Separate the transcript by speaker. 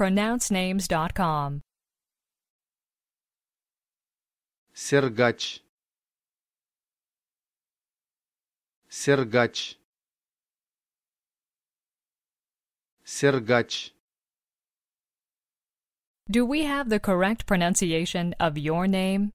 Speaker 1: pronouncenames.com.
Speaker 2: Сергач Сергач Сергач
Speaker 1: Do we have the correct pronunciation of your name?